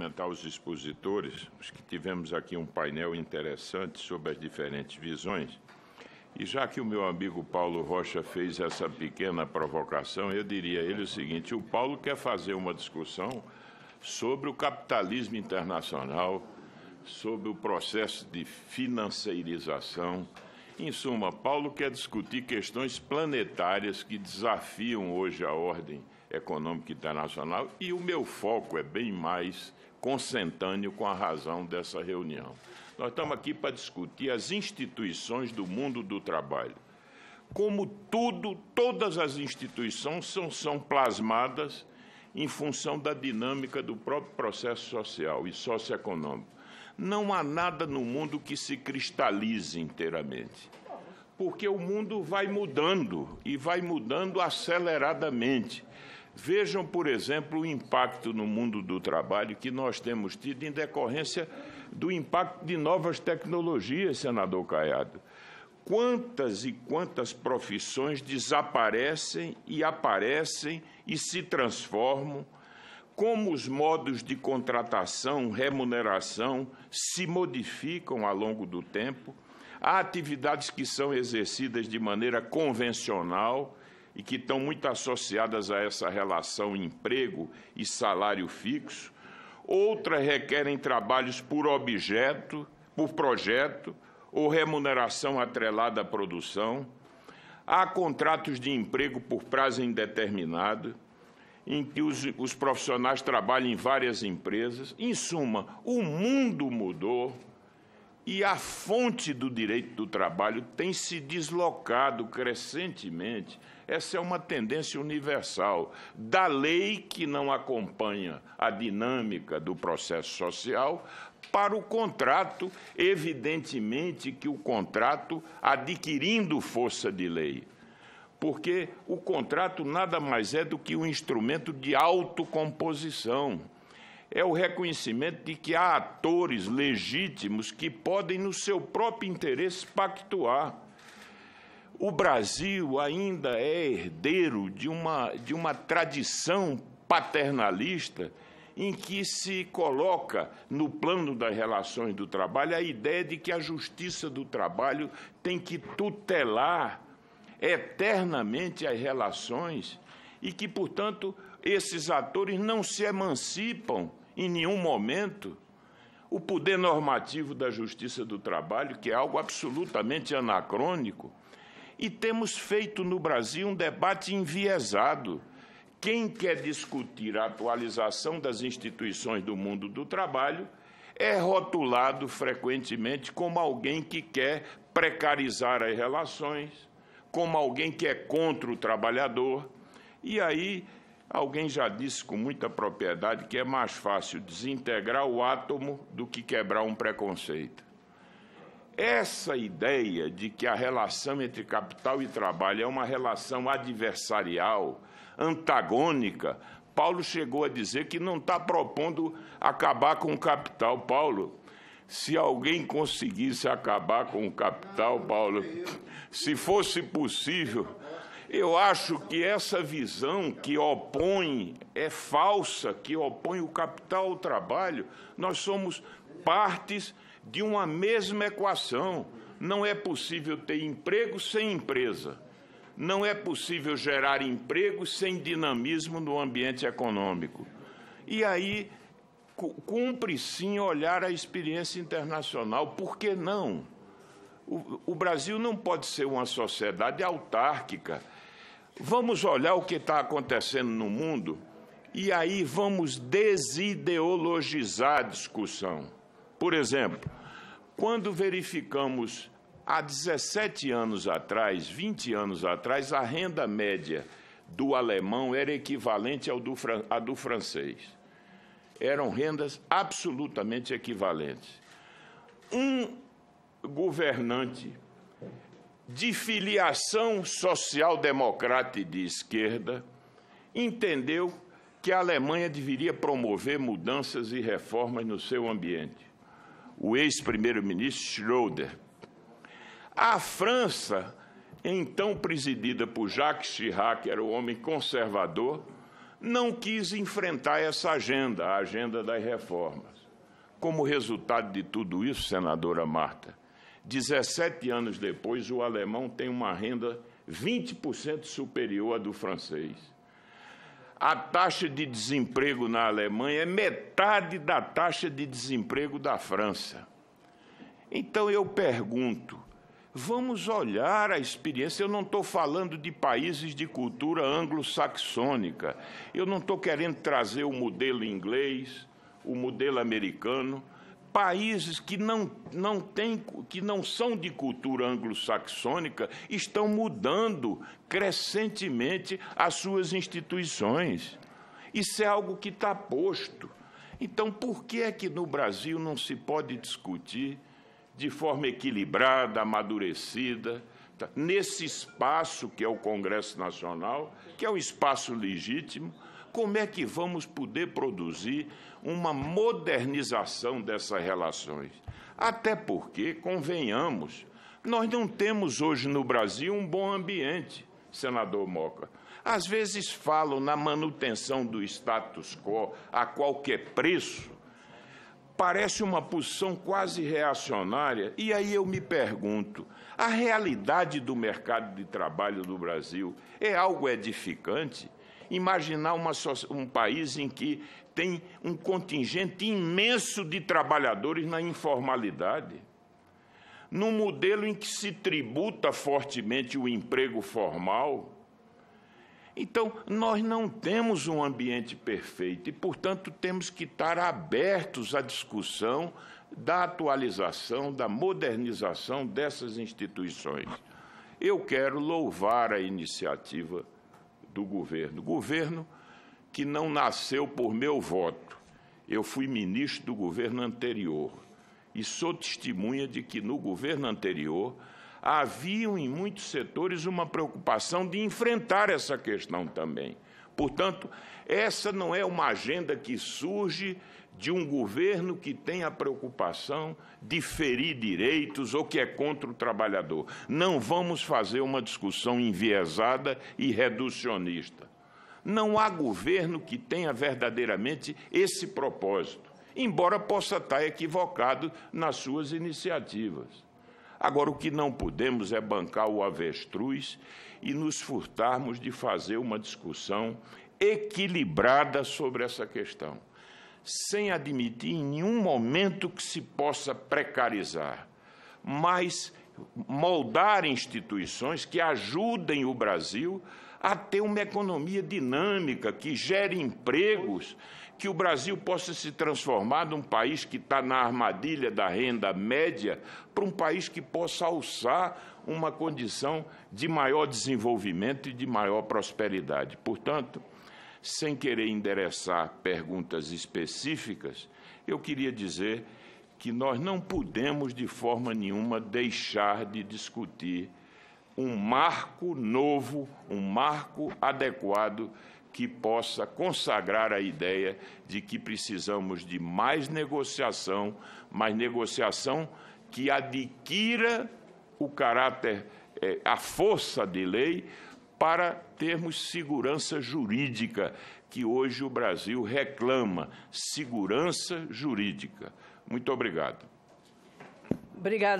cumprimentar os expositores, os que tivemos aqui um painel interessante sobre as diferentes visões. E já que o meu amigo Paulo Rocha fez essa pequena provocação, eu diria a ele o seguinte: o Paulo quer fazer uma discussão sobre o capitalismo internacional, sobre o processo de financeirização. Em suma, Paulo quer discutir questões planetárias que desafiam hoje a ordem Econômico Internacional, e o meu foco é bem mais consentâneo com a razão dessa reunião. Nós estamos aqui para discutir as instituições do mundo do trabalho. Como tudo, todas as instituições são, são plasmadas em função da dinâmica do próprio processo social e socioeconômico. Não há nada no mundo que se cristalize inteiramente porque o mundo vai mudando e vai mudando aceleradamente. Vejam, por exemplo, o impacto no mundo do trabalho que nós temos tido em decorrência do impacto de novas tecnologias, senador Caiado. Quantas e quantas profissões desaparecem e aparecem e se transformam? Como os modos de contratação, remuneração se modificam ao longo do tempo? Há atividades que são exercidas de maneira convencional e que estão muito associadas a essa relação emprego e salário fixo, outras requerem trabalhos por objeto, por projeto ou remuneração atrelada à produção. Há contratos de emprego por prazo indeterminado, em que os, os profissionais trabalham em várias empresas. Em suma, o mundo mudou e a fonte do direito do trabalho tem se deslocado crescentemente essa é uma tendência universal da lei que não acompanha a dinâmica do processo social para o contrato, evidentemente que o contrato adquirindo força de lei. Porque o contrato nada mais é do que um instrumento de autocomposição é o reconhecimento de que há atores legítimos que podem, no seu próprio interesse, pactuar. O Brasil ainda é herdeiro de uma, de uma tradição paternalista em que se coloca no plano das relações do trabalho a ideia de que a justiça do trabalho tem que tutelar eternamente as relações e que, portanto, esses atores não se emancipam em nenhum momento. O poder normativo da justiça do trabalho, que é algo absolutamente anacrônico, e temos feito no Brasil um debate enviesado. Quem quer discutir a atualização das instituições do mundo do trabalho é rotulado frequentemente como alguém que quer precarizar as relações, como alguém que é contra o trabalhador. E aí, alguém já disse com muita propriedade que é mais fácil desintegrar o átomo do que quebrar um preconceito. Essa ideia de que a relação entre capital e trabalho é uma relação adversarial, antagônica, Paulo chegou a dizer que não está propondo acabar com o capital. Paulo, se alguém conseguisse acabar com o capital, ah, Paulo, se fosse possível, eu acho que essa visão que opõe, é falsa, que opõe o capital ao trabalho, nós somos partes de uma mesma equação. Não é possível ter emprego sem empresa. Não é possível gerar emprego sem dinamismo no ambiente econômico. E aí cumpre sim olhar a experiência internacional, por que não? O, Brasil não pode ser uma sociedade autárquica. Vamos olhar o que está acontecendo no mundo e aí vamos desideologizar a discussão. Por exemplo, quando verificamos há 17 anos atrás, 20 anos atrás, a renda média do alemão era equivalente ao do, à do francês. Eram rendas absolutamente equivalentes. Um governante de filiação social-democrata e de esquerda entendeu que a Alemanha deveria promover mudanças e reformas no seu ambiente o ex-primeiro-ministro Schroeder. A França, então presidida por Jacques Chirac, que era o homem conservador, não quis enfrentar essa agenda, a agenda das reformas. Como resultado de tudo isso, senadora Marta, 17 anos depois, o alemão tem uma renda 20% superior à do francês. A taxa de desemprego na Alemanha é metade da taxa de desemprego da França. Então eu pergunto: vamos olhar a experiência. Eu não estou falando de países de cultura anglo-saxônica. Eu não estou querendo trazer o modelo inglês, o modelo americano países que não, não, têm que não são de cultura anglo-saxônica estão mudando crescentemente as suas instituições. Isso é algo que está posto. Então, por que é que no Brasil não se pode discutir de forma equilibrada, amadurecida, tá, nesse espaço que é o Congresso Nacional, que é um espaço legítimo, como é que vamos poder produzir uma modernização dessas relações? Até porque, convenhamos, nós não temos hoje no Brasil um bom ambiente, senador Moca. Às vezes falam na manutenção do status quo a qualquer preço. Parece uma posição quase reacionária. E aí eu me pergunto: a realidade do mercado de trabalho do Brasil é algo edificante? imaginar uma, um país em que tem um contingente imenso de trabalhadores na informalidade, num modelo em que se tributa fortemente o emprego formal. Então, nós não temos um ambiente perfeito e, portanto, temos que estar abertos à discussão da atualização, da modernização dessas instituições. Eu quero louvar a iniciativa do governo. Governo que não nasceu por meu voto. Eu fui ministro do governo anterior e sou testemunha de que no governo anterior haviam em muitos setores uma preocupação de enfrentar essa questão também. Portanto, essa não é uma agenda que surge de um governo que tem a preocupação de ferir direitos ou que é contra o trabalhador. Não vamos fazer uma discussão enviesada e reducionista. Não há governo que tenha verdadeiramente esse propósito, embora possa estar equivocado nas suas iniciativas. Agora, o que não podemos é bancar o avestruz e nos furtarmos de fazer uma discussão equilibrada sobre essa questão, sem admitir em nenhum momento que se possa precarizar, mas moldar instituições que ajudem o Brasil a ter uma economia dinâmica, que gere empregos que o Brasil possa se transformar de um país que está na armadilha da renda média para um país que possa alçar uma condição de maior desenvolvimento e de maior prosperidade. Portanto, sem querer endereçar perguntas específicas, eu queria dizer que nós não podemos, de forma nenhuma, deixar de discutir um marco novo, um marco adequado que possa consagrar a ideia de que precisamos de mais negociação, mais negociação que adquira o caráter, eh, a força de lei, para termos segurança jurídica, que hoje o Brasil reclama segurança jurídica. Muito obrigado. Obrigada.